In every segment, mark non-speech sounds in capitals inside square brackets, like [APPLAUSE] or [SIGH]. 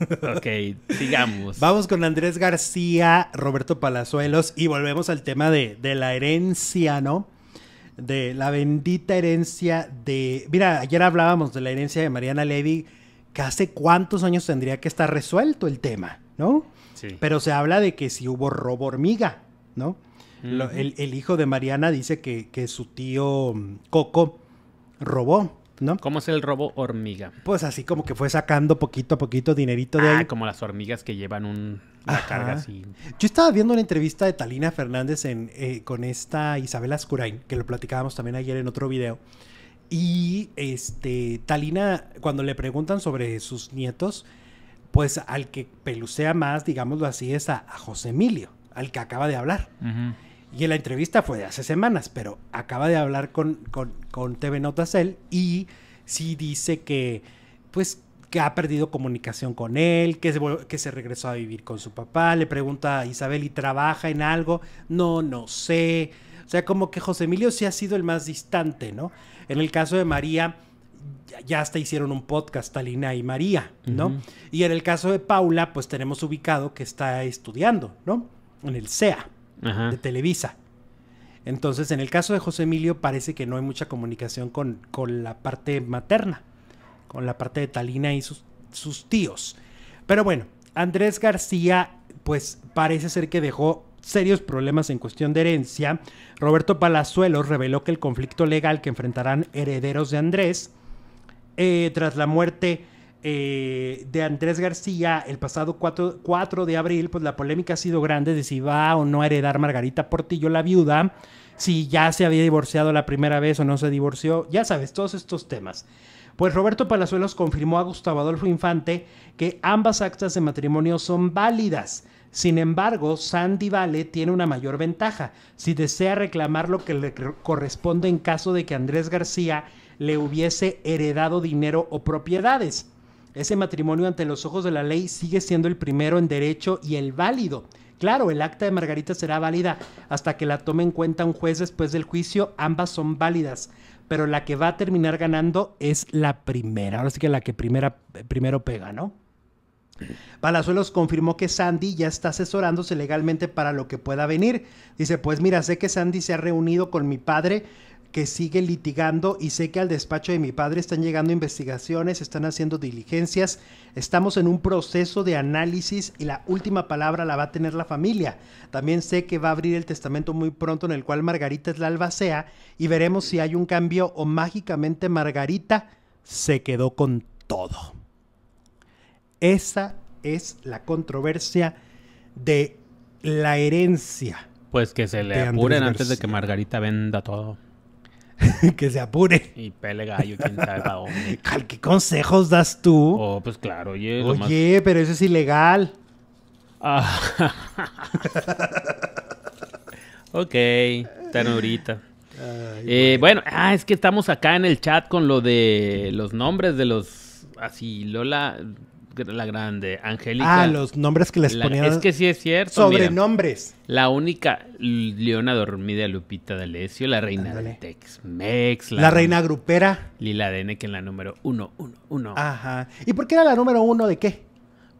ok, digamos. [LAUGHS] Vamos con Andrés García, Roberto Palazuelos y volvemos al tema de, la herencia, ¿no? De la bendita herencia de... Mira, ayer hablábamos de la herencia de Mariana Levy, que hace cuántos años tendría que estar resuelto el tema, ¿no? Sí. Pero se habla de que si hubo robo hormiga, ¿no? el, el, hijo de Mariana dice que, que su tío mm, Coco robó ¿no? ¿Cómo es el robo hormiga? Pues así como que fue sacando poquito a poquito dinerito de ah, ahí. como las hormigas que llevan un, una carga así. Yo estaba viendo una entrevista de Talina Fernández en, eh, con esta Isabel Ascurain, que lo platicábamos también ayer en otro video. Y este, Talina, cuando le preguntan sobre sus nietos, pues al que pelucea más, digámoslo así, es a, José Emilio, al que acaba de hablar. Ajá. Y en la entrevista fue de hace semanas, pero acaba de hablar con, con, TV Notas y sí dice que, pues, que ha perdido comunicación con él, que se, que se regresó a vivir con su papá. Le pregunta a Isabel, ¿y trabaja en algo? No, no sé. O sea, como que José Emilio sí ha sido el más distante, ¿no? En el caso de María, ya hasta hicieron un podcast, alina y María, ¿no? Y en el caso de Paula, pues tenemos ubicado que está estudiando, ¿no? En el SEA de Televisa. Entonces, en el caso de José Emilio, parece que no hay mucha comunicación con, con la parte materna, con la parte de Talina y sus, sus tíos. Pero bueno, Andrés García, pues parece ser que dejó serios problemas en cuestión de herencia. Roberto Palazuelos reveló que el conflicto legal que enfrentarán herederos de Andrés eh, tras la muerte eh, de Andrés García el pasado 4, 4, de abril, pues la polémica ha sido grande de si va o no a heredar Margarita Portillo, la viuda, si ya se había divorciado la primera vez o no se divorció, ya sabes, todos estos temas. Pues Roberto Palazuelos confirmó a Gustavo Adolfo Infante que ambas actas de matrimonio son válidas. Sin embargo, Sandy Vale tiene una mayor ventaja si desea reclamar lo que le corresponde en caso de que Andrés García le hubiese heredado dinero o propiedades. Ese matrimonio ante los ojos de la ley sigue siendo el primero en derecho y el válido. Claro, el acta de Margarita será válida hasta que la tome en cuenta un juez después del juicio. Ambas son válidas, pero la que va a terminar ganando es la primera. Ahora sí que la que primera, eh, primero pega, ¿no? Balazuelos confirmó que Sandy ya está asesorándose legalmente para lo que pueda venir. Dice, pues mira, sé que Sandy se ha reunido con mi padre que sigue litigando y sé que al despacho de mi padre están llegando investigaciones, están haciendo diligencias, estamos en un proceso de análisis y la última palabra la va a tener la familia. También sé que va a abrir el testamento muy pronto en el cual Margarita es la albacea y veremos si hay un cambio o mágicamente Margarita se quedó con todo. Esa es la controversia de la herencia. Pues que se le apuren antes de que Margarita venda todo. [LAUGHS] que se apure. Y pele gallo, quién sabe para dónde. [LAUGHS] ¿Qué consejos das tú? Oh, pues claro, oye. Oye, pero eso es ilegal. Ah. [LAUGHS] ok, tan ahorita. Eh, bueno, ah, es que estamos acá en el chat con lo de los nombres de los así Lola la Grande, Angélica. Ah, los nombres que les ponían. Es que sí es cierto. Sobre nombres. la única leona dormida Lupita de D'Alessio, la reina del Tex-Mex. La, reina grupera. Lila Dene, que en la número uno, uno, uno. Ajá. ¿Y por qué era la número uno de qué?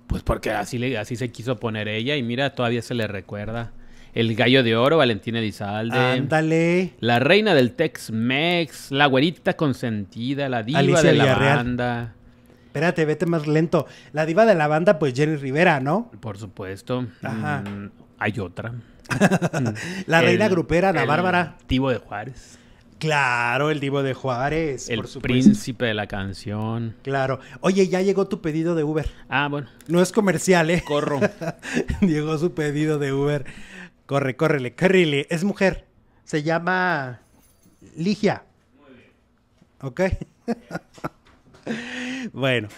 Pues porque así, así se quiso poner ella y mira, todavía se le recuerda. El gallo de oro, Valentina Elizalde. Ándale. La reina del Tex-Mex, la güerita consentida, la diva de la banda espérate, vete más lento. La diva de la banda, pues Jenny Rivera, ¿no? Por supuesto. Ajá. Mm, hay otra. [LAUGHS] la reina grupera, la Bárbara. Tibo de Juárez. Claro, el Divo de Juárez. El príncipe de la canción. Claro. Oye, ya llegó tu pedido de Uber. Ah, bueno. No es comercial, ¿eh? Corro. [LAUGHS] llegó su pedido de Uber. Corre, córrele, córrele. Es mujer. Se llama Ligia. Muy bien. Ok. [LAUGHS] Bueno,